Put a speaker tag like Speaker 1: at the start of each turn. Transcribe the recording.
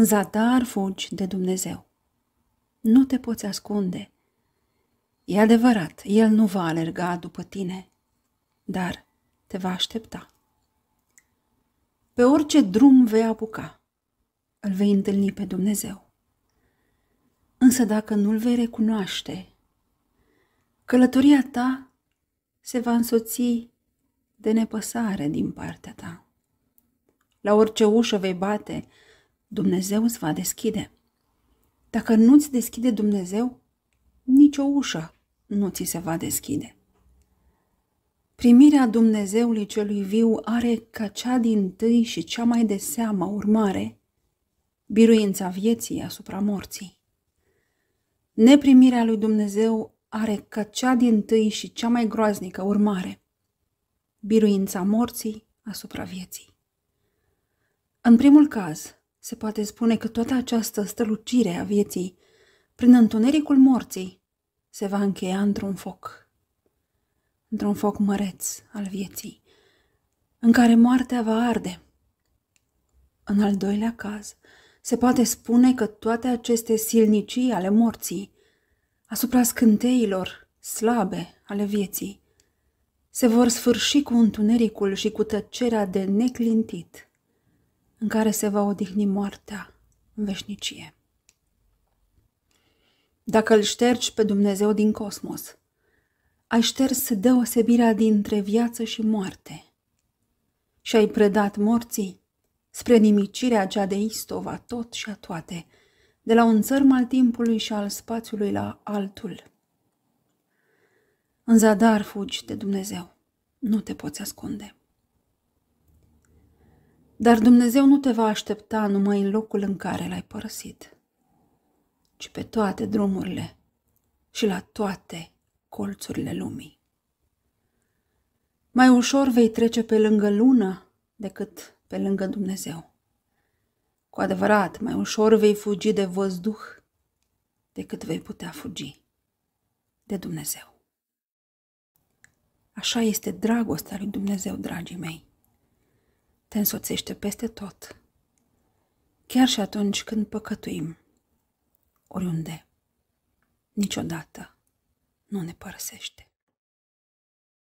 Speaker 1: în zadar fugi de Dumnezeu. Nu te poți ascunde. E adevărat, El nu va alerga după tine, dar te va aștepta. Pe orice drum vei apuca, îl vei întâlni pe Dumnezeu. Însă dacă nu-L vei recunoaște, călătoria ta se va însoți de nepăsare din partea ta. La orice ușă vei bate, Dumnezeu îți va deschide. Dacă nu-ți deschide Dumnezeu, nicio ușă nu ți se va deschide. Primirea Dumnezeului celui viu are ca cea din tâi și cea mai de seamă urmare biruința vieții asupra morții. Neprimirea lui Dumnezeu are ca cea din tâi și cea mai groaznică urmare biruința morții asupra vieții. În primul caz, se poate spune că toată această strălucire a vieții, prin întunericul morții, se va încheia într-un foc. Într-un foc măreț al vieții, în care moartea va arde. În al doilea caz, se poate spune că toate aceste silnicii ale morții, asupra scânteilor slabe ale vieții, se vor sfârși cu întunericul și cu tăcerea de neclintit în care se va odihni moartea în veșnicie. Dacă îl ștergi pe Dumnezeu din cosmos, ai șters deosebirea dintre viață și moarte și ai predat morții spre nimicirea cea de istova tot și a toate, de la un țărm al timpului și al spațiului la altul. În zadar fugi de Dumnezeu, nu te poți ascunde. Dar Dumnezeu nu te va aștepta numai în locul în care l-ai părăsit, ci pe toate drumurile și la toate colțurile lumii. Mai ușor vei trece pe lângă lună decât pe lângă Dumnezeu. Cu adevărat, mai ușor vei fugi de văzduh decât vei putea fugi de Dumnezeu. Așa este dragostea lui Dumnezeu, dragii mei te însoțește peste tot, chiar și atunci când păcătuim, oriunde, niciodată nu ne părăsește.